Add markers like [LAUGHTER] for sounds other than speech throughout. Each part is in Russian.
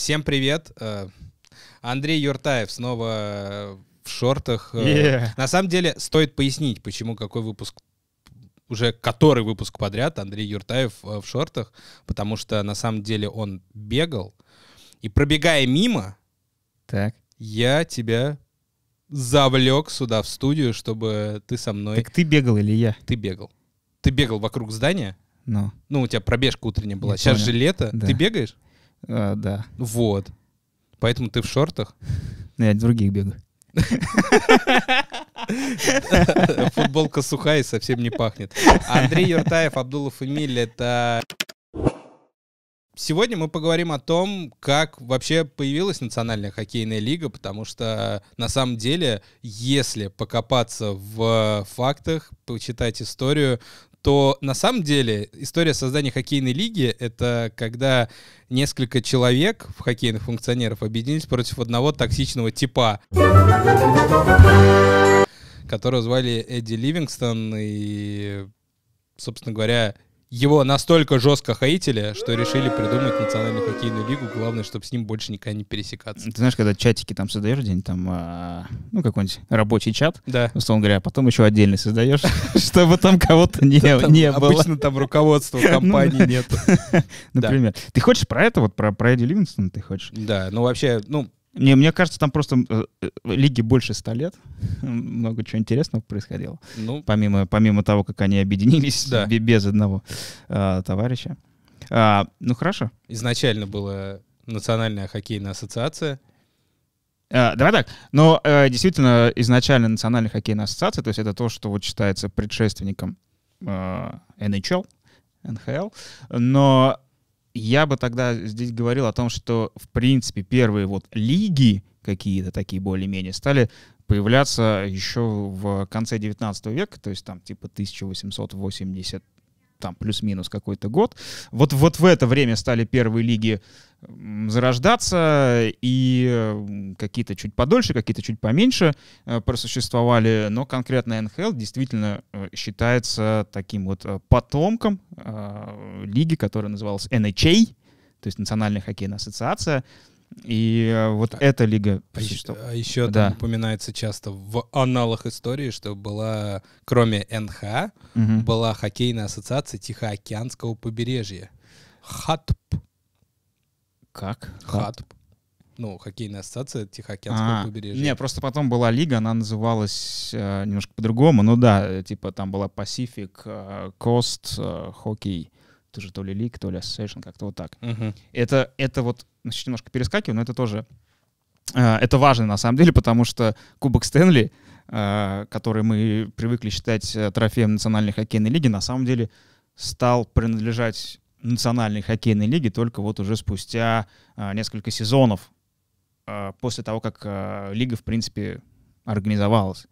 Всем привет. Э, Андрей Юртаев снова э, в шортах. Э, yeah. На самом деле стоит пояснить, почему какой выпуск уже который выпуск подряд Андрей Юртаев в шортах, потому что на самом деле он бегал и пробегая мимо, так. я тебя завлек сюда в студию, чтобы ты со мной. Так ты бегал или я? Ты бегал. Ты бегал вокруг здания. Ну. Ну у тебя пробежка утренняя была. Я Сейчас понял. же лето. Да. Ты бегаешь? А, да. Вот. Поэтому ты в шортах? Ну, я других бегаю. [LAUGHS] Футболка сухая и совсем не пахнет. Андрей Юртаев, Абдулов Эмиль, это... Сегодня мы поговорим о том, как вообще появилась Национальная хоккейная лига, потому что на самом деле, если покопаться в фактах, почитать историю, то на самом деле история создания хоккейной лиги — это когда несколько человек, в хоккейных функционеров, объединились против одного токсичного типа которого звали Эдди Ливингстон, и, собственно говоря, его настолько жестко хаитили, что решили придумать национальную хоккейную лигу. Главное, чтобы с ним больше никогда не пересекаться. Ты знаешь, когда чатики там создаешь день там, а, ну, какой-нибудь рабочий чат, да. условно говоря, а потом еще отдельный создаешь, [LAUGHS] чтобы там кого-то не, не было. Обычно там руководства [LAUGHS] ну, компании нет. [LAUGHS] Например. Ты хочешь про это, вот про, про Эдди Ливингстона ты хочешь? Да, ну вообще, ну, не, мне кажется, там просто э, э, лиги больше ста лет. [LAUGHS] Много чего интересного происходило. Ну, помимо, помимо того, как они объединились да. без одного э, товарища. А, ну хорошо. Изначально была Национальная хоккейная ассоциация. А, давай так. Но э, действительно, изначально Национальная хоккейная ассоциация, то есть это то, что вот считается предшественником э, NHL, НХЛ. Но я бы тогда здесь говорил о том, что, в принципе, первые вот лиги какие-то такие более-менее стали появляться еще в конце 19 века, то есть там типа 1880, там плюс-минус какой-то год. Вот, вот в это время стали первые лиги зарождаться, и какие-то чуть подольше, какие-то чуть поменьше э, просуществовали, но конкретно НХЛ действительно э, считается таким вот э, потомком лиги, которая называлась NHA, то есть Национальная хоккейная ассоциация, и э, вот так. эта лига... А еще, а еще да. там упоминается часто в аналах истории, что была, кроме НХ, угу. была хоккейная ассоциация Тихоокеанского побережья. ХАТП. Как? ХАТП. Ну, хоккейная ассоциация Тихоокеанского а, побережья. Не, просто потом была лига, она называлась э, немножко по-другому. Ну да, э, типа там была Пасифик Кост э, Coast ты же то ли лик, то ли ассоциэйшн, как-то вот так. Uh-huh. Это, это вот, значит, немножко перескакиваю, но это тоже, э, это важно на самом деле, потому что Кубок Стэнли, э, который мы привыкли считать э, трофеем Национальной хоккейной лиги, на самом деле стал принадлежать Национальной хоккейной лиги только вот уже спустя э, несколько сезонов э, после того, как э, лига, в принципе, организовалась.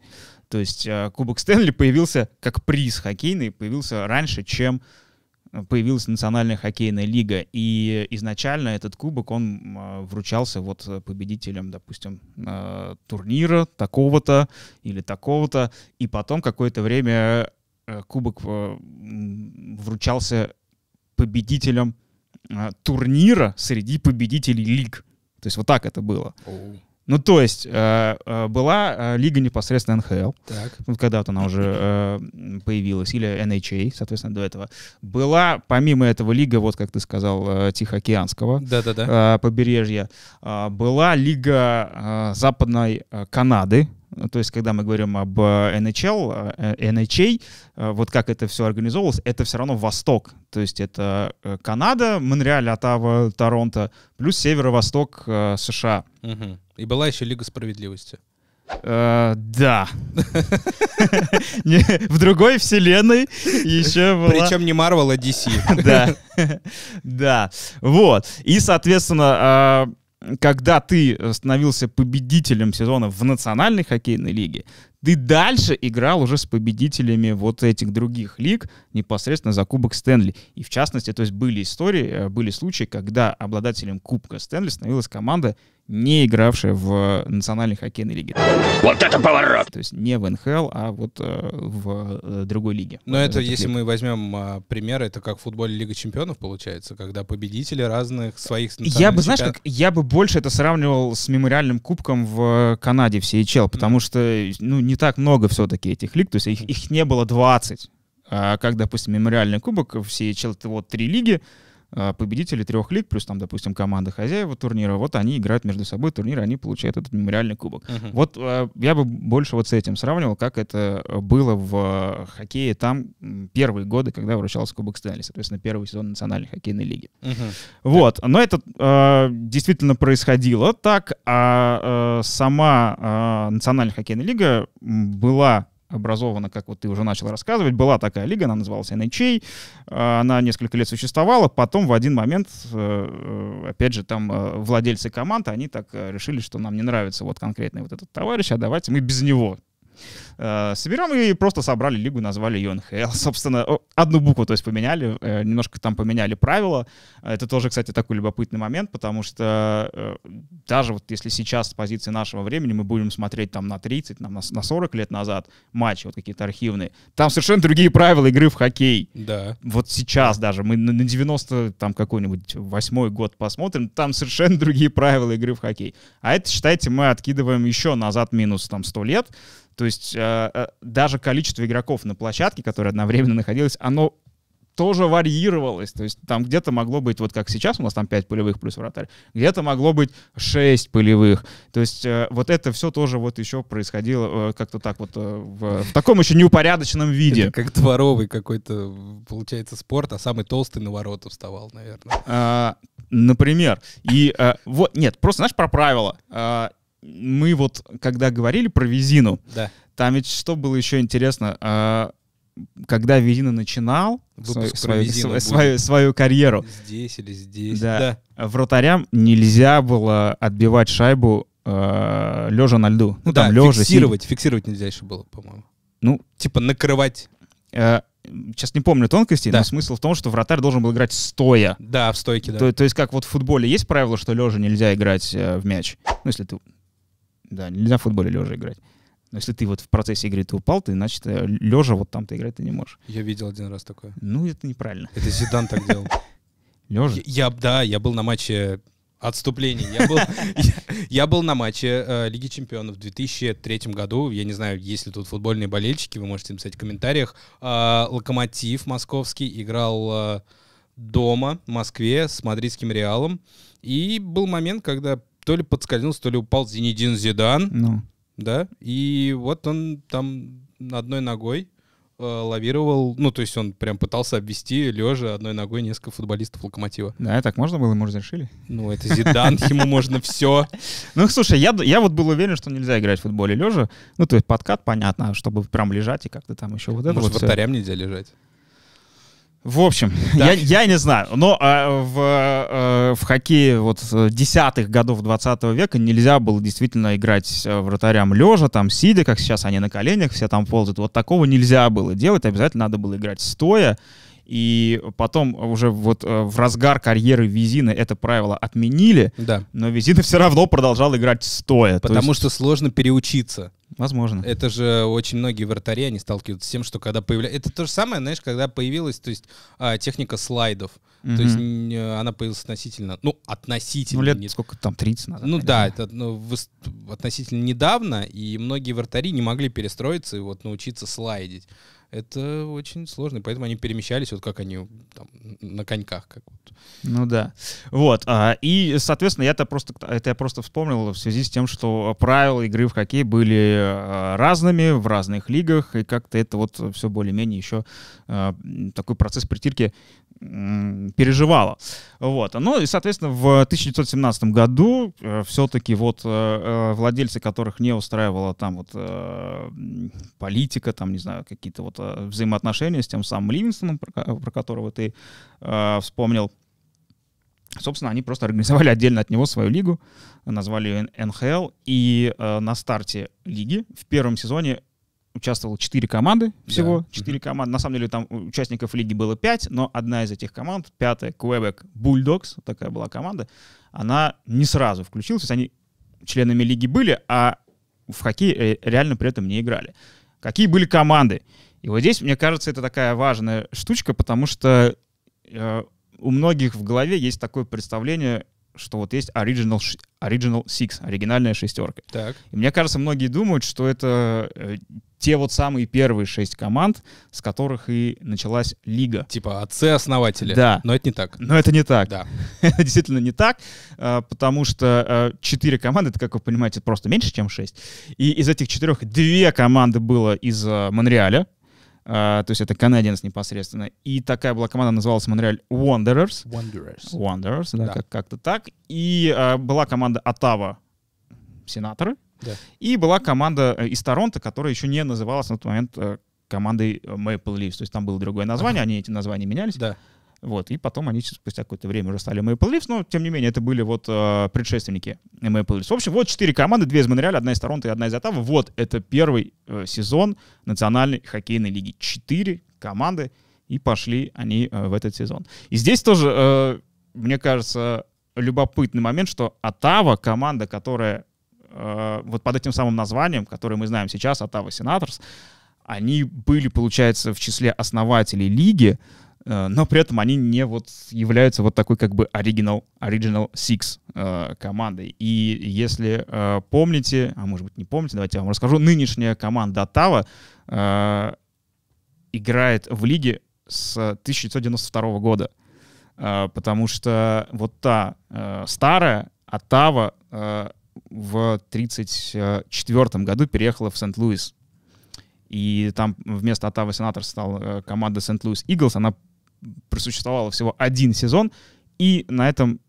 То есть э, Кубок Стэнли появился как приз хоккейный, появился раньше, чем появилась Национальная хоккейная лига, и изначально этот кубок, он а, вручался вот э, победителям, допустим, э, турнира такого-то или такого-то, и потом какое-то время э, кубок вручался победителям турнира среди победителей лиг. То есть вот так это было. Oh. Ну, то есть э, э, была э, лига непосредственно НХЛ, так. когда вот она уже появилась, или NHA, соответственно, до этого. Была, помимо этого, лига, вот как ты сказал, Тихоокеанского да -да -да. побережья. Была лига Западной Канады, то есть когда мы говорим об NHL, э, NHA, э, э, вот как это все организовывалось, это все равно Восток. То есть это Канада, Монреаль, Оттава, Торонто, плюс Северо-Восток США. Угу. И была еще Лига справедливости. Uh, да. В другой вселенной еще была... Причем не Marvel, а DC. [LAUGHS] Да. Да. Вот. И, соответственно, а, когда ты становился победителем сезона в Национальной хоккейной лиге, ты дальше играл уже с победителями вот этих других лиг непосредственно за Кубок Стэнли. И в частности, то есть были истории, э, были случаи, когда обладателем Кубка Стэнли становилась команда не игравшая в национальной хоккейной лиге. Вот это поворот! То есть не в НХЛ, а вот э, в э, другой лиге. Но вот э, это, если лиг. мы возьмем э, пример, это как в футболе Лига Чемпионов получается, когда победители разных своих Я бы, чемпионат... знаешь, как, я бы больше это сравнивал с мемориальным кубком в э, Канаде, в CHL, потому mm. что, ну, не так много все-таки этих лиг, то есть их, их не было 20. А как, допустим, мемориальный кубок в CHL, это вот три лиги, Э, победители трех лиг, плюс там, допустим, команда хозяева турнира, вот они играют между собой турнир, они получают этот мемориальный кубок. Uh-huh. Вот э, я бы больше вот с этим сравнивал, как это было в хоккее там первые годы, когда вручался кубок Стэнли, соответственно, первый сезон национальной хоккейной лиги. Uh-huh. Вот, но это э, действительно происходило так, а э, сама э, национальная хоккейная лига была образована, как вот ты уже начал рассказывать. Была такая лига, она называлась NHA, а, она несколько лет существовала, потом в один момент, э, э, опять же, там э, владельцы команды, они так решили, что нам не нравится вот конкретный вот этот товарищ, а давайте мы без него Э, соберем и просто собрали лигу, назвали ее НХЛ. [LAUGHS] Собственно, одну букву, то есть поменяли, э, немножко там поменяли правила. Это тоже, кстати, такой любопытный момент, потому что э, даже вот если сейчас с позиции нашего времени мы будем смотреть там на 30, на 40 лет назад матчи вот какие-то архивные, там совершенно другие правила игры в хоккей. Да. Вот сейчас даже мы на 90 там какой-нибудь восьмой год посмотрим, там совершенно [LAUGHS] другие правила игры в хоккей. А это, считайте, мы откидываем еще назад минус там 100 лет, то есть э, э, даже количество игроков на площадке, которые одновременно находились, оно тоже варьировалось. То есть там где-то могло быть, вот как сейчас у нас там 5 полевых плюс вратарь, где-то могло быть 6 полевых. То есть э, вот это все тоже вот еще происходило э, как-то так вот э, в, в таком еще неупорядоченном виде. Это как дворовый какой-то, получается, спорт, а самый толстый на ворота вставал, наверное. А, например. И э, вот, нет, просто, знаешь, про правила. А, мы вот, когда говорили про Визину, да. там ведь что было еще интересно? А, когда Визина начинал Выпуск свою, свою, свою, свою карьеру... Здесь или здесь, да. да. Вратарям нельзя было отбивать шайбу э, а, лежа на льду. Ну, да, там лежа. Фиксировать, сидя. фиксировать нельзя еще было, по-моему. Ну, типа накрывать. Э, сейчас не помню тонкостей, да. но смысл в том, что вратарь должен был играть стоя. Да, в стойке, да. То, то есть как вот в футболе есть правило, что лежа нельзя играть э, в мяч. Ну, если ты да, нельзя в футболе лежа играть. Но если ты вот в процессе игры ты упал, ты, значит, э, лежа вот там ты играть ты не можешь. Я видел один раз такое. Ну, это неправильно. Это Зидан так делал. [LAUGHS] Лежа? Я, да, я был на матче отступлений. Я был, [LAUGHS] я, я был на матче э, Лиги Чемпионов в 2003 году. Я не знаю, есть ли тут футбольные болельщики, вы можете написать в комментариях. Э, Локомотив московский играл э, дома в Москве с мадридским Реалом. И был момент, когда то ли подскользнулся, то ли упал Зинедин Зидан. Ну. Да, и вот он там одной ногой э, лавировал, ну, то есть он прям пытался обвести лежа одной ногой несколько футболистов Локомотива. Да, так можно было, ему разрешили. Ну, это Зидан, [LAUGHS] ему можно все. Ну, слушай, я, я вот был уверен, что нельзя играть в футболе лежа. Ну, то есть подкат, понятно, чтобы прям лежать и как-то там еще вот это Может, вратарям нельзя лежать? В общем, я, я не знаю, но э, в, э, в хоккее вот э, десятых годов 20 века нельзя было действительно играть э, вратарям лежа, там сидя, как сейчас они на коленях, все там ползают. Вот такого нельзя было делать, обязательно надо было играть стоя. И потом уже вот э, в разгар карьеры Визина это правило отменили, да. но Визина все равно продолжал играть стоя. Потому есть... что сложно переучиться. Возможно. Это же очень многие вратари, они сталкиваются с тем, что когда появляется... Это то же самое, знаешь, когда появилась то есть, а, техника слайдов. Mm-hmm. То есть э, она появилась относительно... Ну, относительно... Ну, лет не... сколько там, 30 назад? Ну, да, это ну, относительно недавно, и многие вратари не могли перестроиться и вот научиться слайдить это очень сложно. Поэтому они перемещались, вот как они там, на коньках. Как вот. Ну да. Вот. А, и, соответственно, я это просто, это я просто вспомнил в связи с тем, что правила игры в хоккей были а, разными в разных лигах, и как-то это вот все более-менее еще а, такой процесс притирки переживала. Вот. Ну и, соответственно, в 1917 году э, все-таки вот э, э, владельцы, которых не устраивала там вот э, политика, там, не знаю, какие-то вот взаимоотношения с тем самым Ливингстоном, про, про которого ты э, вспомнил. Собственно, они просто организовали отдельно от него свою лигу, назвали ее НХЛ, и э, на старте лиги в первом сезоне участвовало 4 команды всего. Да. 4 команды. На самом деле там участников лиги было 5, но одна из этих команд, пятая, Квебек Бульдогс, такая была команда, она не сразу включилась. То есть они членами лиги были, а в хоккей э, реально при этом не играли. Какие были команды? И вот здесь, мне кажется, это такая важная штучка, потому что э, у многих в голове есть такое представление, что вот есть Original, original Six, оригинальная шестерка. Так. И мне кажется, многие думают, что это э, те вот самые первые шесть команд, с которых и началась лига. Типа отцы-основатели. Да. Но это не так. Но это не так. Да. [LAUGHS] это действительно не так, э, потому что э, четыре команды, это, как вы понимаете, просто меньше, чем шесть. И из этих четырех две команды было из э, Монреаля, а, то есть это канадец непосредственно. И такая была команда, называлась Монреаль Wanderers. Wanderers. Wanderers, да, да. Как- то так. И а, была команда Оттава Сенаторы. Да. И была команда э, из Торонто, которая еще не называлась на тот момент э, командой Maple Leafs. То есть там было другое название, ага. они эти названия менялись. Да. Вот, и потом они спустя какое-то время уже стали Maple Leafs, но, тем не менее, это были вот э, предшественники Maple Leafs. В общем, вот четыре команды, две из Монреаля, одна из Торонто и одна из Оттавы. Вот, это первый э, сезон Национальной хоккейной лиги. Четыре команды, и пошли они э, в этот сезон. И здесь тоже, э, мне кажется, любопытный момент, что Атава, команда, которая э, вот под этим самым названием, которое мы знаем сейчас, Атава Сенаторс, они были, получается, в числе основателей лиги, Э, но при этом они не вот являются вот такой как бы оригинал, оригинал Six э, командой. И если э, помните, а может быть не помните, давайте я вам расскажу, нынешняя команда Оттава э, играет в лиге с 1992 года, потому что вот та старая Оттава в 1934 году переехала в Сент-Луис. И там вместо Оттава Сенатор стал команда Сент-Луис Иглс. Она просуществовала всего один сезон, и на этом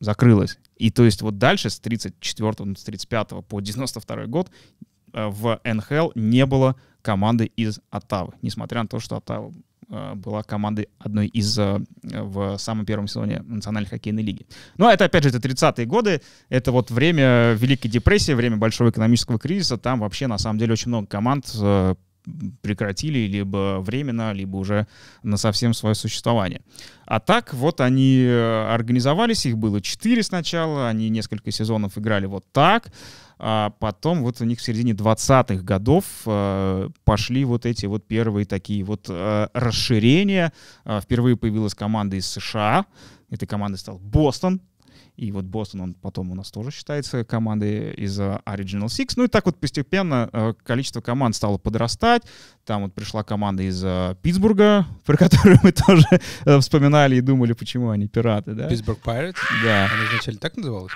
закрылась. И то есть вот дальше с 34 с 35 по 92 год э, в НХЛ не было команды из Оттавы, несмотря на то, что Оттава э, была командой одной из э, в самом первом сезоне Национальной хоккейной лиги. Но ну, это, опять же, это 30-е годы, это вот время Великой депрессии, время большого экономического кризиса, там вообще, на самом деле, очень много команд прекратили либо временно, либо уже на совсем свое существование. А так вот они э, организовались, их было четыре сначала, они несколько сезонов играли вот так, а потом вот у них в середине 20-х годов э, пошли вот эти вот первые такие вот э, расширения. Э, впервые появилась команда из США, этой командой стал Бостон, и вот Бостон, он потом у нас тоже считается командой из а, Original Six. Ну и так вот постепенно э, количество команд стало подрастать. Там вот пришла команда из а, Питтсбурга, [LAUGHS] про которую мы тоже э, вспоминали и думали, почему они пираты, да? Питтсбург Pirates? Да. Она изначально так называлась?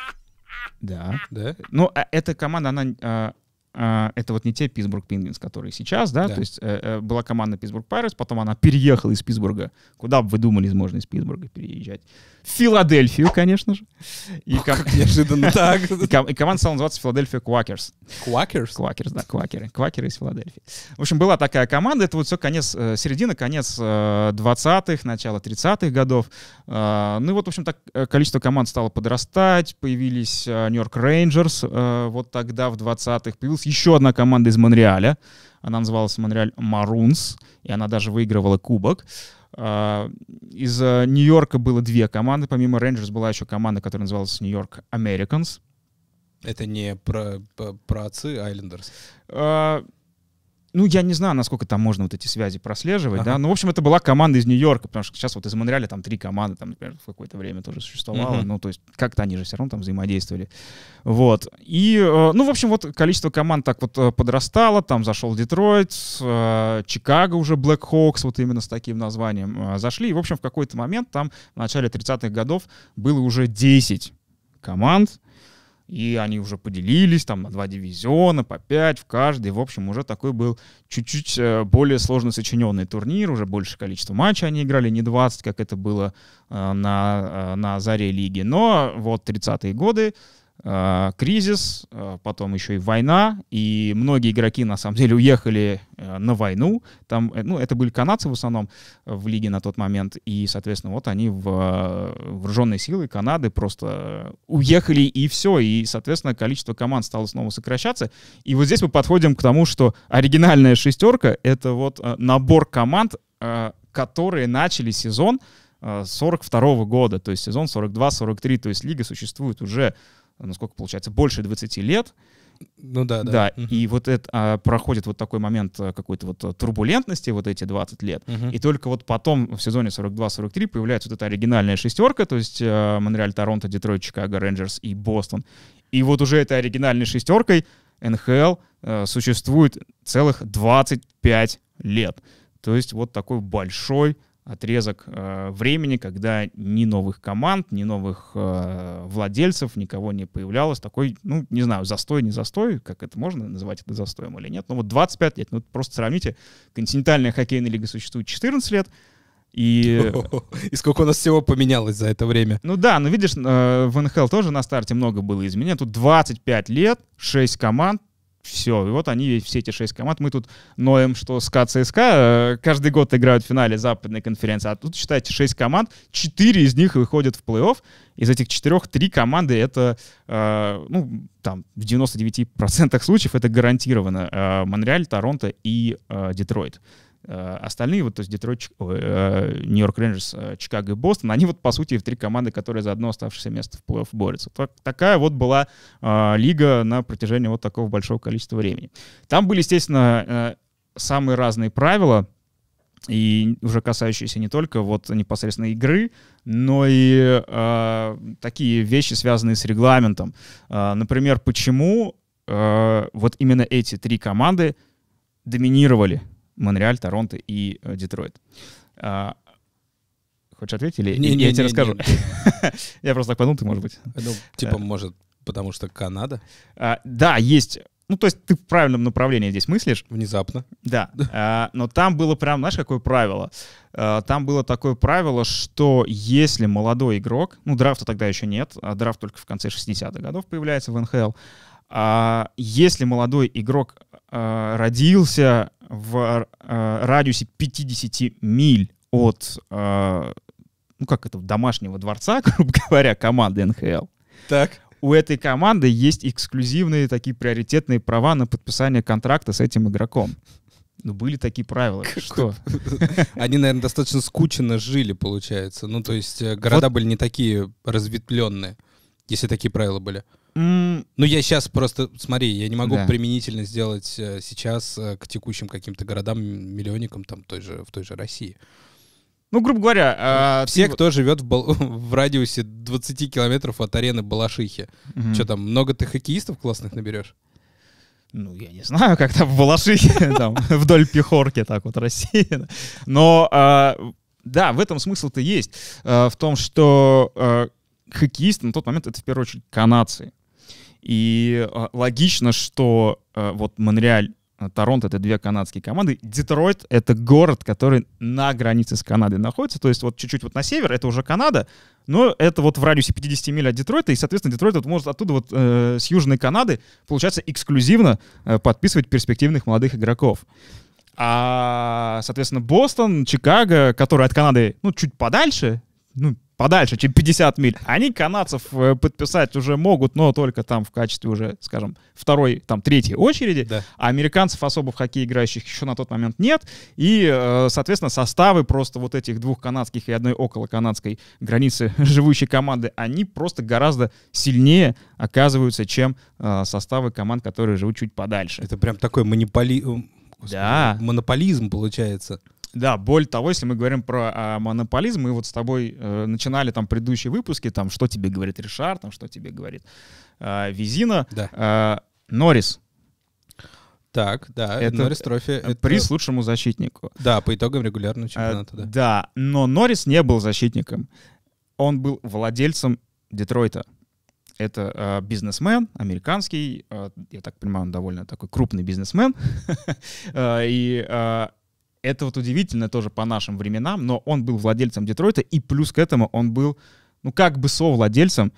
Да. Да? Ну, а эта команда, она а, это вот не те Питтсбург Пингвинс, которые сейчас, да, да. то есть э, э была команда Питтсбург Пайрес, потом она переехала из Питтсбурга, куда бы вы думали, можно из Питтсбурга переезжать? Филадельфию, конечно же. И ком... Как неожиданно так. [LAUGHS] и, и команда стала называться Филадельфия Квакерс. Квакерс? Квакерс, да, Квакеры. Квакеры из Филадельфии. В общем, была такая команда, это вот все конец, э, середина, конец 20-х, э, начало 30-х годов. А, ну и вот, в общем, так количество команд стало подрастать, появились Нью-Йорк Рейнджерс вот тогда, в 20-х, появился еще одна команда из Монреаля. Она называлась Монреаль Марунс, и она даже выигрывала кубок. А, из э, Нью-Йорка было две команды. Помимо Рейнджерс была еще команда, которая называлась Нью-Йорк Американс. Это не про, про, про отцы Айлендерс? А, ну, я не знаю, насколько там можно вот эти связи прослеживать, ага. да. Ну, в общем, это была команда из Нью-Йорка, потому что сейчас вот из Монреаля там три команды, там, например, в какое-то время тоже существовало. Uh-huh. Ну, то есть как-то они же все равно там взаимодействовали. Вот. И, э, ну, в общем, вот количество команд так вот э, подрастало, там зашел Детройт, э, Чикаго уже Black Hawks, вот именно с таким названием, зашли. И, в общем, в какой-то момент там в начале 30-х годов было уже 10 команд, и они уже поделились там на два дивизиона, по пять в каждый. В общем, уже такой был чуть-чуть э, более сложно сочиненный турнир, уже больше количество матчей они играли, не 20, как это было э, на, э, на заре лиги. Но вот 30-е годы Э, кризис, э, потом еще и война, и многие игроки на самом деле уехали э, на войну. Там, ну, это были канадцы в основном в лиге на тот момент, и, соответственно, вот они в вооруженные силы Канады просто уехали и все, и, соответственно, количество команд стало снова сокращаться. И вот здесь мы подходим к тому, что оригинальная шестерка — это вот набор команд, которые начали сезон 42 года, то есть сезон 42-43, то есть лига существует уже насколько получается, больше 20 лет. Ну да, да. Да, угу. и вот это а, проходит вот такой момент э, какой-то вот э, турбулентности, вот эти 20 лет. Угу. И только вот потом в сезоне 42-43 появляется вот эта оригинальная шестерка, то есть э, Монреаль, Торонто, Детройт, Чикаго, Рейнджерс и Бостон. И вот уже этой оригинальной шестеркой НХЛ э, существует целых 25 лет. То есть вот такой большой отрезок э, времени, когда ни новых команд, ни новых э, владельцев, никого не появлялось. Такой, ну, не знаю, застой, не застой, как это можно называть это застоем или нет. Но вот 25 лет, ну, просто сравните. Континентальная хоккейная лига существует 14 лет, и... [LAUGHS] и сколько у нас всего поменялось за это время. Ну да, ну видишь, э, в НХЛ тоже на старте много было изменений. Тут 25 лет, 6 команд, все. И вот они, все эти шесть команд, мы тут ноем, что СКА ЦСКА э, каждый год играют в финале западной конференции, а тут, считайте, шесть команд, четыре из них выходят в плей-офф, из этих четырех три команды это, э, ну, там, в 99% случаев это гарантированно э, Монреаль, Торонто и э, Детройт. Э, остальные, вот, то есть Детройт, э, Нью-Йорк Рейнджерс, э, Чикаго и Бостон, они вот, по сути, в три команды, которые за одно оставшееся место в плей-офф борются. Так, такая вот была э, лига на протяжении вот такого большого количества времени. Там были, естественно, э, самые разные правила, и уже касающиеся не только вот непосредственно игры, но и э, такие вещи, связанные с регламентом. Э, например, почему э, вот именно эти три команды доминировали Монреаль, Торонто и э, Детройт. А, хочешь ответить или не, я не, тебе не, расскажу? Не, не. [LAUGHS] я просто так подумал, ты, может быть. Ну, типа, а. может, потому что Канада? А, да, есть... Ну, то есть ты в правильном направлении здесь мыслишь. Внезапно. Да. А, но там было прям, знаешь, какое правило? А, там было такое правило, что если молодой игрок, ну, драфта тогда еще нет, а драфт только в конце 60-х годов появляется в НХЛ, а если молодой игрок а, родился в э, радиусе 50 миль от, э, ну как это, домашнего дворца, [LAUGHS] грубо говоря, команды НХЛ. Так. У этой команды есть эксклюзивные такие приоритетные права на подписание контракта с этим игроком. Ну, были такие правила. Как что? [LAUGHS] Они, наверное, достаточно скучно жили, получается. Ну, то есть э, города вот. были не такие разветвленные, если такие правила были. Ну, я сейчас просто, смотри, я не могу да. применительно сделать э, сейчас э, к текущим каким-то городам, миллионникам там той же, в той же России. Ну, грубо говоря... Э, а, Все, ну, ты... кто живет в, Бал... [LAUGHS] в радиусе 20 километров от арены Балашихи. Угу. Что там, много ты хоккеистов классных наберешь? ну, я не знаю, как там в Балашихе, [LAUGHS] там, вдоль Пехорки, так вот, России. Но, э, да, в этом смысл-то есть. Э, в том, что э, хоккеисты на тот момент, это в первую очередь канадцы. И а, логично, что э, вот Монреаль, э, Торонто — это две канадские команды. Детройт — это город, который на границе с Канадой находится. То есть вот чуть-чуть вот на север — это уже Канада, но это вот в радиусе 50 миль от Детройта, и, соответственно, Детройт вот может оттуда вот э, с Южной Канады, получается, эксклюзивно э, подписывать перспективных молодых игроков. А, соответственно, Бостон, Чикаго, которые от Канады, ну, чуть подальше, ну, подальше, чем 50 миль. Они канадцев э, подписать уже могут, но только там в качестве уже, скажем, второй, там, третьей очереди. Да. А американцев особо в хоккей играющих еще на тот момент нет. И, э, соответственно, составы просто вот этих двух канадских и одной около канадской границы [LAUGHS] живущей команды, они просто гораздо сильнее оказываются, чем э, составы команд, которые живут чуть подальше. Это прям такой манипули... Господи, да. монополизм получается. Да, более того, если мы говорим про а, монополизм, мы вот с тобой э, начинали там предыдущие выпуски, там, что тебе говорит Ришар, там, что тебе говорит э, Визина. Да. Э, Норрис. Так, да, это Норрис трофи. Э, это... Приз лучшему защитнику. Да, по итогам регулярного чемпионата, а, да. Да, но Норрис не был защитником. Он был владельцем Детройта. Это э, бизнесмен американский, э, я так понимаю, он довольно такой крупный бизнесмен. [LAUGHS] И это вот удивительно тоже по нашим временам, но он был владельцем Детройта, и плюс к этому он был, ну, как бы совладельцем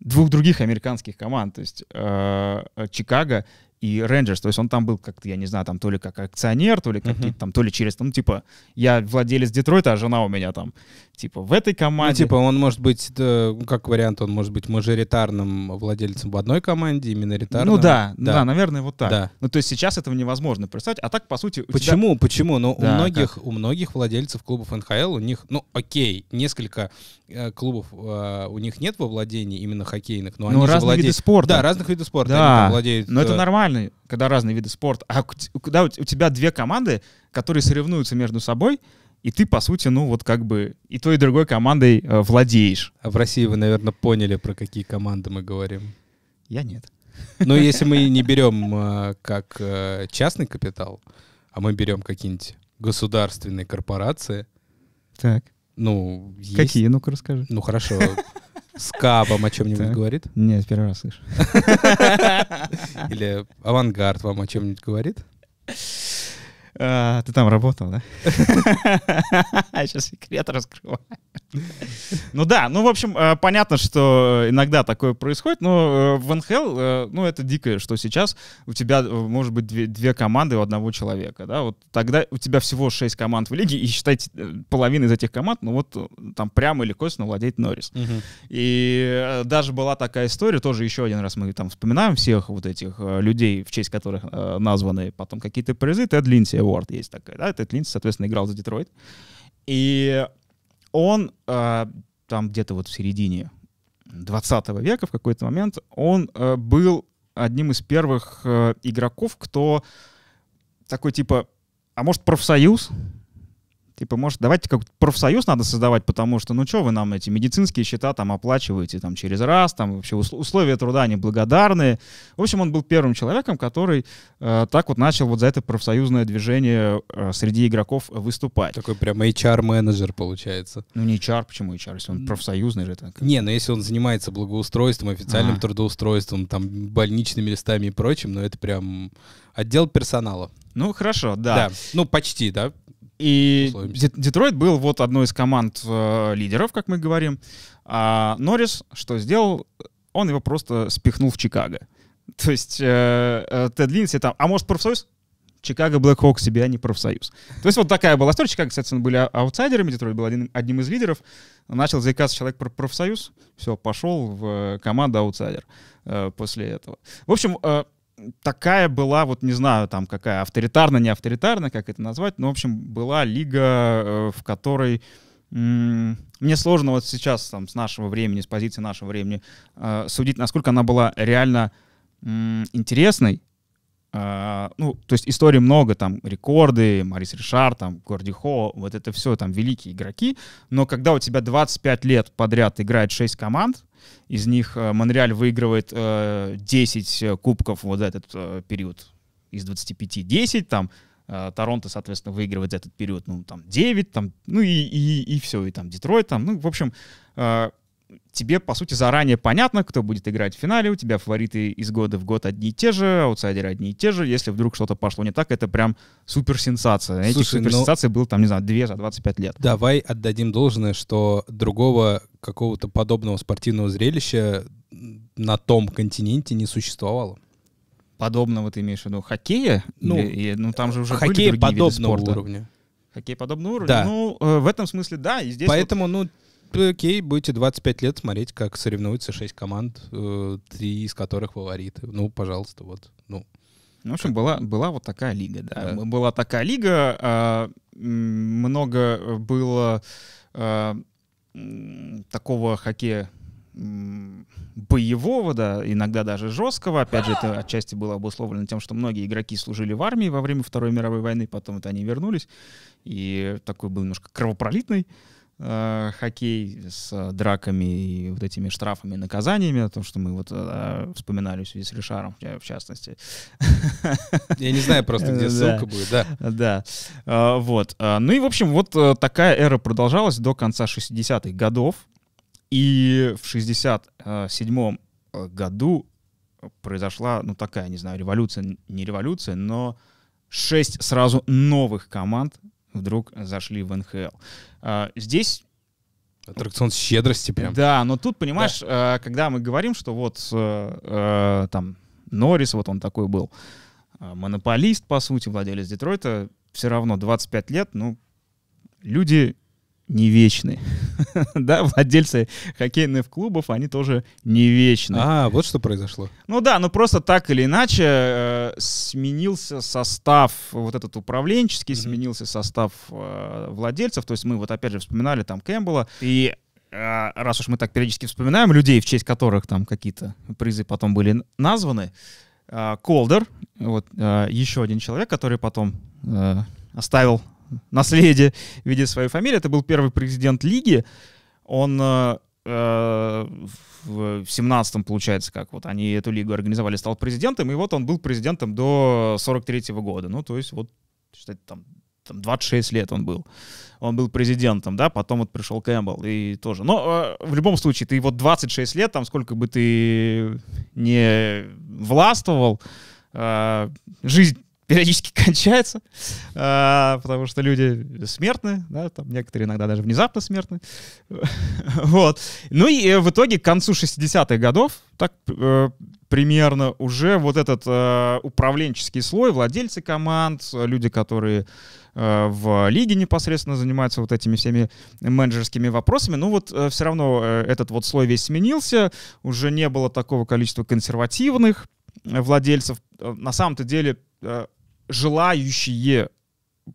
двух других американских команд, то есть э, э Чикаго и Рейнджерс, То есть он там был как-то, я не знаю, там то ли как акционер, то ли какие-то uh-huh. там, то ли через, ну, типа, я владелец Детройта, а жена у меня там, типа, в этой команде. Ну, типа, он может быть, да, э, как вариант, он может быть мажоритарным владельцем в одной команде и миноритарным. Ну да, да, да наверное, вот так. Да. Ну, то есть сейчас этого невозможно представить, а так, по сути... Почему, тебя... почему? Но ну, да, у многих, как? у многих владельцев клубов НХЛ, у них, ну, окей, несколько э, клубов э, у них нет во владении именно хоккейных, но, но ну, они разных же владеют... виды спорта. Да, разных видов спорта. Да, они владеют... но это э, нормально нормально, когда разные виды спорта, а когда у тебя две команды, которые соревнуются между собой, и ты, по сути, ну вот как бы и той, и другой командой э, владеешь. А в России вы, наверное, поняли, про какие команды мы говорим. Я нет. Но ну, если мы не берем э, как э, частный капитал, а мы берем какие-нибудь государственные корпорации. Так. Ну, есть... Какие? Ну-ка расскажи. Ну, хорошо с Кабом о чем-нибудь говорит? Нет, первый раз слышу. Или Авангард вам о чем-нибудь говорит? А, ты там работал, да? [LAUGHS] Сейчас секрет раскрываю. Ну да, ну в общем, э, понятно, что иногда такое происходит, но э, в НХЛ, э, ну это дикое, что сейчас у тебя может быть две, две команды у одного человека, да, вот тогда у тебя всего шесть команд в лиге, и считайте, половина из этих команд, ну вот там прямо или косвенно владеет Норрис. И даже была такая история, тоже еще один раз мы там вспоминаем всех вот этих людей, в честь которых названы потом какие-то призы, Тед Линси Уорд есть такая, да, этот Линч, соответственно, играл за Детройт. И он э, там где-то вот в середине 20 века в какой-то момент, он э, был одним из первых э, игроков, кто такой типа, а может профсоюз? типа, может, давайте как профсоюз надо создавать, потому что, ну что вы нам эти медицинские счета там оплачиваете там через раз, там вообще условия труда неблагодарные. В общем, он был первым человеком, который э, так вот начал вот за это профсоюзное движение э, среди игроков выступать. Такой прям HR-менеджер получается. Ну не HR, почему HR, если он профсоюзный же так? Не, но ну, если он занимается благоустройством, официальным а. трудоустройством, там больничными листами и прочим, но ну, это прям отдел персонала. Ну, хорошо, да. Да, ну, почти, да. И Детройт был вот одной из команд э, лидеров, как мы говорим. А Норрис что сделал? Он его просто спихнул в Чикаго. [LAUGHS] То есть э, э, Тед Линси там, а может профсоюз? Чикаго Блэкхок себе, а не профсоюз. То есть вот такая была история. Чикаго, кстати, были а, аутсайдерами, Детройт был один, одним из лидеров. Начал заикаться человек про профсоюз, все, пошел в э, команду аутсайдер э, после этого. В общем, э, такая была, вот не знаю, там какая, авторитарно, не авторитарно, как это назвать, но, в общем, была лига, э, в которой мне сложно вот сейчас там с нашего времени, с позиции нашего времени э, судить, насколько она была реально интересной, а, ну, то есть истории много, там, рекорды, Марис Ришар, там, Горди Хо, вот это все, там, великие игроки, но когда у тебя 25 лет подряд играет 6 команд, из них э, Монреаль выигрывает э, 10 э, кубков вот за этот э, период, из 25 10, там, э, Торонто, соответственно, выигрывает этот период, ну, там, 9, там, ну, и, и, и все, и там Детройт, там, ну, в общем, тебе, по сути, заранее понятно, кто будет играть в финале, у тебя фавориты из года в год одни и те же, аутсайдеры одни и те же, если вдруг что-то пошло не так, это прям суперсенсация. Этих Слушай, ну суперсенсаций но... было, там, не знаю, две за 25 лет. Давай отдадим должное, что другого какого-то подобного спортивного зрелища на том континенте не существовало подобного ты имеешь в виду? Хоккея? Ну, Или, ну там же уже хоккей были другие подобного виды спорта. уровня. Хоккей подобного уровня? Да. Ну, э, в этом смысле да. И здесь Поэтому, вот... ну, Э, окей, будете 25 лет смотреть, как соревнуются 6 команд, э, три из которых фавориты. Ну, пожалуйста, вот. Ну, ну, в общем, была, была вот такая лига, да. да. Была такая лига, а, много было а, такого хоккея боевого, да, иногда даже жесткого. Опять же, это отчасти было обусловлено тем, что многие игроки служили в армии во время Второй мировой войны, потом это они вернулись, и такой был немножко кровопролитный э, хоккей с э, драками и вот этими штрафами наказаниями, о том, что мы вот э, э вспоминали в связи с Ришаром, э, в частности. Я не знаю просто, где [LAUGHS] ссылка будет, да. Да. Вот. Ну и, в общем, вот такая эра продолжалась до конца 60-х годов. И в 67-м году произошла, ну, такая, не знаю, революция, не революция, но шесть сразу новых команд вдруг зашли в НХЛ. А, здесь Аттракцион щедрости прям. Да, но тут, понимаешь, да. А, когда мы говорим, что вот э, э, там Норрис, вот он такой был, а, монополист, по сути, владелец Детройта, все равно 25 лет, ну, люди не вечны. [LAUGHS] да, владельцы хоккейных клубов, они тоже не вечны. А, вот что произошло. Ну да, ну просто так или иначе э, сменился состав, вот этот управленческий, mm-hmm. сменился состав э, владельцев. То есть мы вот опять же вспоминали там Кэмпбелла. И э, раз уж мы так периодически вспоминаем людей, в честь которых там какие-то призы потом были названы, э, Колдер, вот э, еще один человек, который потом э, оставил наследие в виде своей фамилии. Это был первый президент лиги. Он э, э, в 17-м, получается, как вот они эту лигу организовали, стал президентом, и вот он был президентом до 43-го года. Ну, то есть вот, считайте, там, там 26 лет он был. Он был президентом, да, потом вот пришел Кэмпбелл и тоже. Но э, в любом случае, ты вот 26 лет, там сколько бы ты не властвовал, жизнь периодически [LAUGHS] кончается, а, потому что люди смертны, да, там некоторые иногда даже внезапно смертны. [LAUGHS] вот. Ну и э, в итоге к концу 60-х годов, так э, примерно, уже вот этот э, управленческий слой, владельцы команд, люди, которые э, в лиге непосредственно занимаются вот этими всеми менеджерскими вопросами, ну вот э, все равно этот вот слой весь сменился, уже не было такого количества консервативных владельцев. На самом-то деле желающие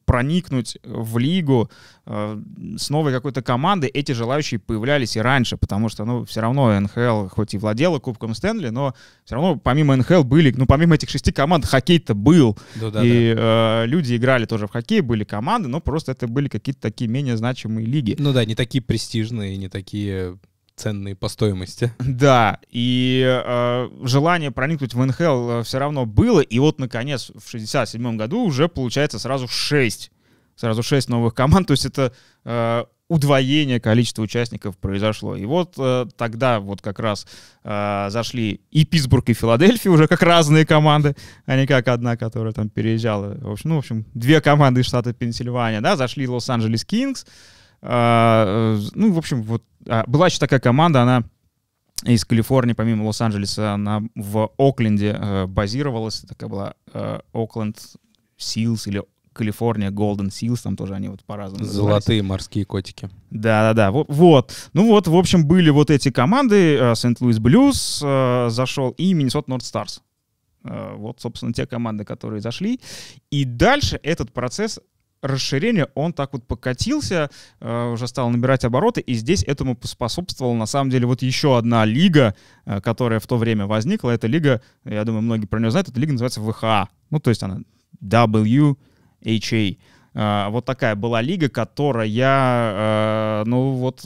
проникнуть в лигу э, с новой какой-то командой, эти желающие появлялись и раньше, потому что, ну, все равно НХЛ хоть и владела Кубком Стэнли, но все равно помимо НХЛ были, ну, помимо этих шести команд, хоккей-то был. Да, ну да, и да. Э, люди играли тоже в хоккей, были команды, но просто это были какие-то такие менее значимые лиги. Ну да, не такие престижные, не такие ценные по стоимости. [LAUGHS] Да, и э, желание проникнуть в НХЛ э, все равно было, и вот, наконец, в 67 году уже получается сразу 6, сразу 6 новых команд, [LAUGHS] то есть это э, удвоение количества участников произошло. И вот э, тогда вот как раз э, зашли и Питтсбург, и Филадельфия уже как разные команды, а не как одна, которая там переезжала. В общем, ну, в общем, две команды штата Пенсильвания, да, зашли Лос-Анджелес Кингс, а, э, ну, в общем, вот а, была еще такая команда, она из Калифорнии, помимо Лос-Анджелеса, она в Окленде э, базировалась. Такая была э, Окленд Силс или Калифорния Голден Силс, там тоже они вот по-разному Золотые назывались. морские котики. Да-да-да, вот, вот. Ну вот, в общем, были вот эти команды. Э, Сент-Луис Блюз э, зашел и Миннесот Норд Старс. Э, вот, собственно, те команды, которые зашли. И дальше этот процесс расширение, он так вот покатился, э, уже стал набирать обороты, и здесь этому поспособствовала на самом деле вот еще одна лига, э, которая в то время возникла. Эта лига, я думаю, многие про нее знают, эта лига называется ВХА. А. Ну, то есть она WHA. Э, вот такая была лига, которая, ну вот,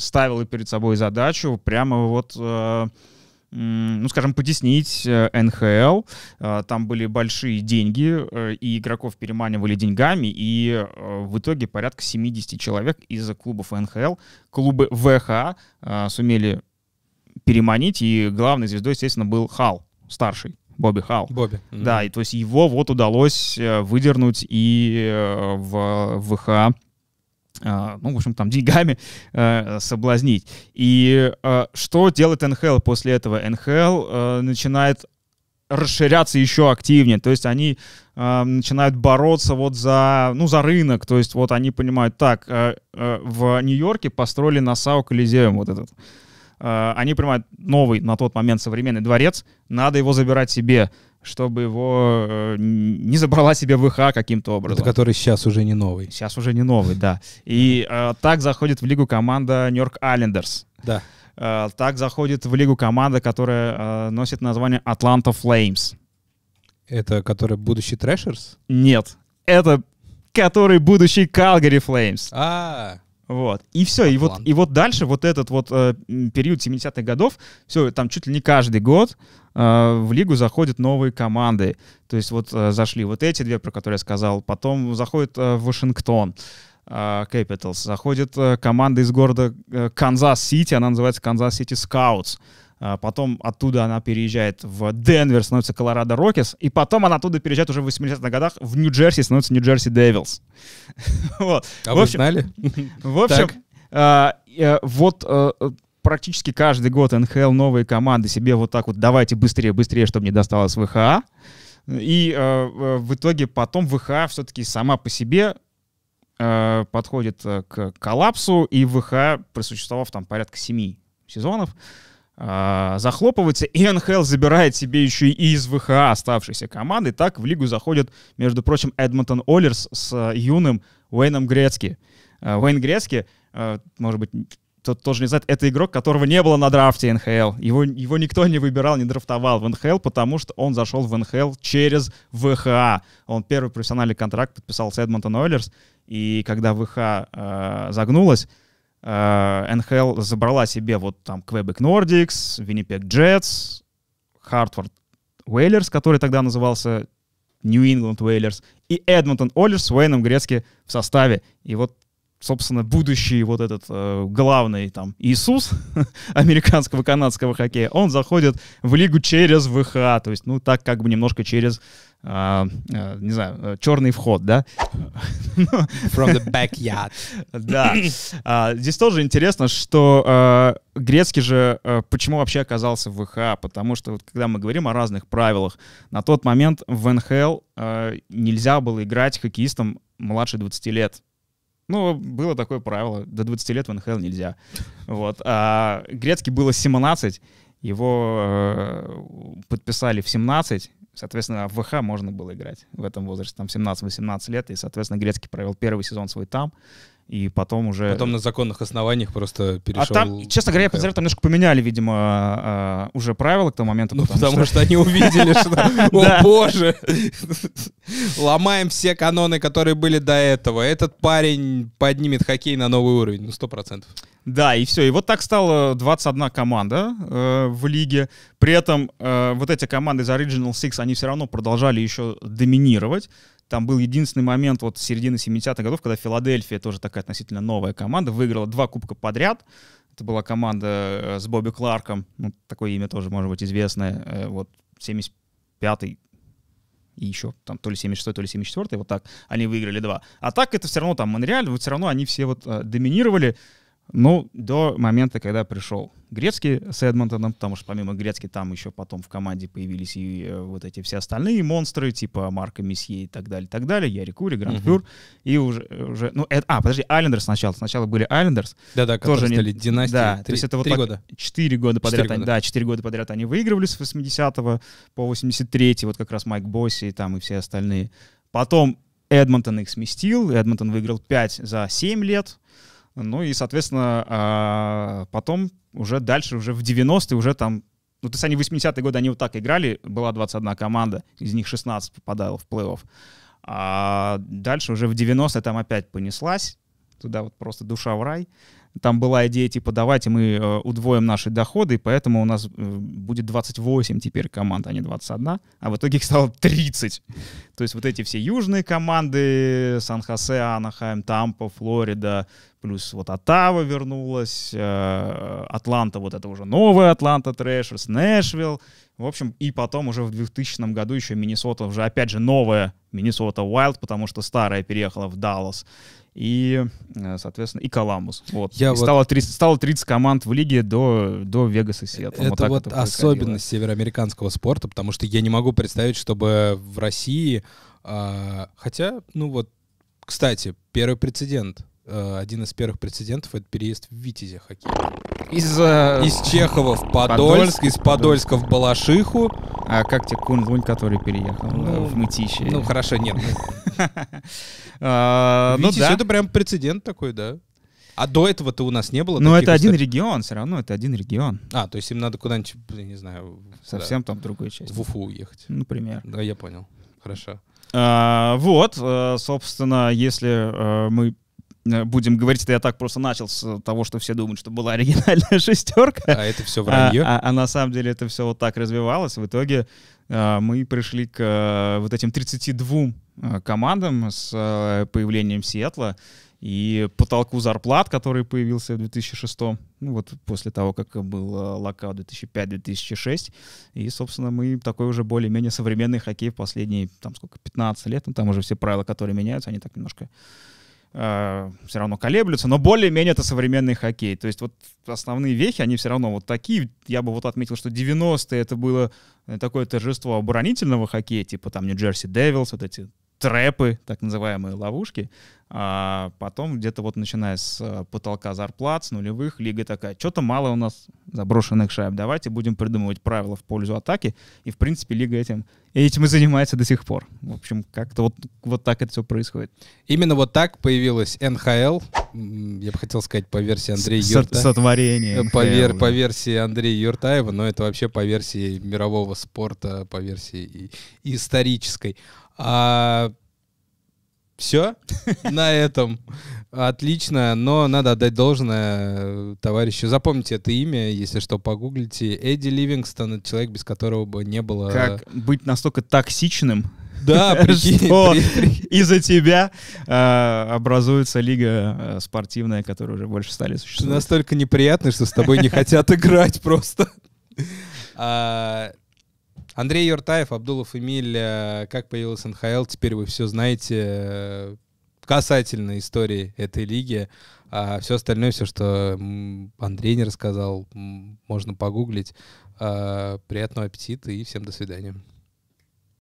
ставила перед собой задачу прямо вот ну, скажем, потеснить э, НХЛ. Э, там были большие деньги, э, и игроков переманивали деньгами, и в итоге порядка 70 человек из клубов НХЛ, клубы ВХ сумели переманить, и главной звездой, естественно, был Хал, старший. Бобби Хал. Бобби. Да, и то есть его вот удалось выдернуть и в ВХ а, ну, в общем, там, деньгами э, соблазнить. И э, что делает НХЛ после этого? НХЛ э, начинает расширяться еще активнее, то есть они э, начинают бороться вот за, ну, за рынок, то есть вот они понимают, так, э, э, в Нью-Йорке построили Насау Колизеум вот этот, э, они понимают, новый на тот момент современный дворец, надо его забирать себе, чтобы его э, не забрала себе ВХ каким-то образом. Это который сейчас уже не новый. Сейчас уже не новый, да. И э, так заходит в лигу команда Нью-Йорк Айлендерс. Да. Э, так заходит в лигу команда, которая э, носит название Атланта Флеймс. Это который будущий Трэшерс? Нет. Это который будущий Калгари Флеймс. А, -а, -а. Вот. И все. и вот, и вот дальше вот этот вот э, период 70-х годов, все, там чуть ли не каждый год э, в лигу заходят новые команды. То есть вот э, зашли вот эти две, про которые я сказал, потом заходит э, Вашингтон. Э, Capitals. Заходит э, команда из города э, Канзас-Сити, она называется Канзас-Сити Скаутс. А, потом оттуда она переезжает в Денвер, становится Колорадо Рокис, и потом она оттуда переезжает уже в 80-х годах в Нью-Джерси, становится Нью-Джерси Девилс. [LAUGHS] вот. А вы общем, знали? [LAUGHS] В общем, а, э, вот э, э, практически каждый год НХЛ новые команды себе вот так вот давайте быстрее, быстрее, чтобы не досталось ВХА. И э, в итоге потом ВХА все-таки сама по себе э, подходит к коллапсу, и ВХА, просуществовав там порядка семи сезонов, а, захлопывается, и НХЛ забирает себе еще и из ВХА оставшиеся команды. Так в лигу заходят, между прочим, Эдмонтон Оллерс с э, юным Уэйном Грецки. Э, Уэйн Грецки, э, может быть, тот тоже не знает, это игрок, которого не было на драфте НХЛ. Его, его никто не выбирал, не драфтовал в НХЛ, потому что он зашел в НХЛ через ВХА. Он первый профессиональный контракт подписал с Эдмонтон Ойлерс, и когда ВХА э, загнулась, Э, НХЛ забрала себе вот там Квебек Нордикс, Winnipeg Джетс, Хартфорд Уэйлерс, который тогда назывался Нью-Ингланд Уэйлерс, и Эдмонтон Оллерс с Уэйном Грецки в составе. И вот собственно, будущий вот этот э, главный там Иисус [LAUGHS] американского канадского хоккея, он заходит в лигу через ВХА, то есть, ну, так как бы немножко через а, э, не знаю, э, черный вход, да? From the backyard. [LAUGHS] Да. А, здесь тоже интересно, что а, Грецкий же э, почему вообще оказался в ВХА? Потому что вот когда мы говорим о разных правилах, на тот момент в НХЛ нельзя было играть хоккеистом младше 20 лет. Ну, было такое правило, до 20 лет в НХЛ нельзя. Вот. А Грецкий было 17, его подписали в 17, Соответственно, в ВХ можно было играть в этом возрасте, там 17-18 лет, и, соответственно, Грецкий провел первый сезон свой там, и потом уже... Потом на законных основаниях просто перешел... А там, честно говоря, я подозреваю, там немножко поменяли, видимо, а, а, уже правила к тому моменту. Ну, потому, потому что... что они увидели, что, [LAUGHS] о боже, [LAUGHS] ломаем все каноны, которые были до этого. Этот парень поднимет хоккей на новый уровень, ну, сто процентов. Да, и все. И вот так стало 21 команда э, в лиге. При этом э, вот эти команды из Original Six, они все равно продолжали еще доминировать. Там был единственный момент вот середины 70-х годов, когда Филадельфия, тоже такая относительно новая команда, выиграла два кубка подряд. Это была команда э, с Бобби Кларком, ну, такое имя тоже, может быть, известное. Э, вот 75-й, и еще там то ли 76 то ли 74 вот так они выиграли два. А так это все равно там Монреаль, вот все равно они все вот э, доминировали. Ну, до момента, когда пришел Грецкий с Эдмонтоном, потому что помимо Грецки там еще потом в команде появились и э, вот эти все остальные монстры, типа Марка Месье и так далее, и так далее, Яри Кури, Гранд Пюр, угу. и уже, уже, ну, это, а, подожди, Айлендерс сначала, сначала были Айлендерс. Да-да, тоже не, стали династией. Да, 3, то есть это вот так, года. 4 года подряд, 4 года. Они, да, четыре года подряд они выигрывали с 80 по 83 вот как раз Майк Босси и там и все остальные. Потом Эдмонтон их сместил, Эдмонтон выиграл 5 за 7 лет, ну и, соответственно, а, потом уже дальше, уже в 90-е, уже там ну, то есть они в 80-е годы, они вот так играли, была 21 команда, из них 16 попадало в плей-офф. А дальше уже в 90-е там опять понеслась, туда вот просто душа в рай. Там была идея, типа, давайте мы э, удвоим наши доходы, и поэтому у нас э, будет 28 теперь команд, а не 21, а в итоге их стало 30. То есть вот эти все южные команды, Сан-Хосе, Анахайм, Тампа, Флорида, плюс вот Оттава вернулась, э, Атланта, вот это уже новая Атланта Трэшерс, Нэшвилл, в общем, и потом уже в 2000 году еще Миннесота, уже опять же новая Миннесота Уайлд, потому что старая переехала в Даллас и, э, соответственно, и Коламбус. Вот. Я и вот... стало, 30, стало 30 команд в лиге до, до Вегаса и Сиэтла. Это вот, вот это особенность североамериканского спорта, потому что я не могу представить, чтобы в России... Э, хотя, ну вот, кстати, первый прецедент — Э, один из первых прецедентов — это переезд в Витязя хоккейный. Из, э... из Чехова в Подольск, Подольск, из Подольска в Балашиху. А как тебе кун Лунь, который переехал э, ну, в Мытище? Ну, хорошо, нет. ну, [LAUGHS] а, ну да это прям прецедент такой, да. А до этого-то у нас не было. Ну, это один регион, все равно это один регион. А, то есть им надо куда-нибудь, не знаю, совсем там другой часть. В Уфу уехать. Например. Да, я понял. Хорошо. А, вот, э, собственно, если мы Э, будем говорить, это я так просто начал с того, что все думают, что была оригинальная [LAUGHS] шестерка. А это все вранье. А, а, а на самом деле это все вот так развивалось. В итоге а, мы пришли к а, вот этим 32 а, командам с а, появлением Сиэтла и потолку зарплат, который появился в 2006, ну вот после того, как был локал 2005-2006, и, собственно, мы такой уже более-менее современный хоккей в последние, там, сколько, 15 лет, ну, там уже все правила, которые меняются, они так немножко э, все равно колеблются, но более-менее это современный хоккей. То есть вот основные вехи, они все равно вот такие. Я бы вот отметил, что 90-е это было э, такое торжество оборонительного хоккея, типа там Нью-Джерси Девилс, вот эти трэпы, так называемые ловушки. А потом где-то вот начиная с э, потолка зарплат, с нулевых, лига такая, что-то мало у нас заброшенных шайб. Давайте будем придумывать правила в пользу атаки. И, в принципе, лига этим, этим и занимается до сих пор. В общем, как-то вот, вот так это все происходит. Именно вот так появилась НХЛ. Я бы хотел сказать по версии Андрея С- Юрта. Сотворение. Э, по, вер, по версии Андрея Юртаева, но это вообще по версии мирового спорта, по версии и, исторической. А все [LAUGHS] на этом. Отлично, но надо отдать должное э, товарищу. Запомните это имя, если что, погуглите. Эдди Ливингстон — человек, без которого бы не было... Как быть настолько токсичным, да, [LAUGHS] что из-за тебя э, образуется лига э, спортивная, которая уже больше стали существовать. настолько неприятный, что с тобой не хотят играть просто. [LAUGHS] А, Андрей Юртаев, Абдулов Эмиль, э, как появился НХЛ, теперь вы все знаете э, касательно истории этой лиги. А все остальное, все, что Андрей не рассказал, можно погуглить. Э, приятного аппетита и всем до свидания.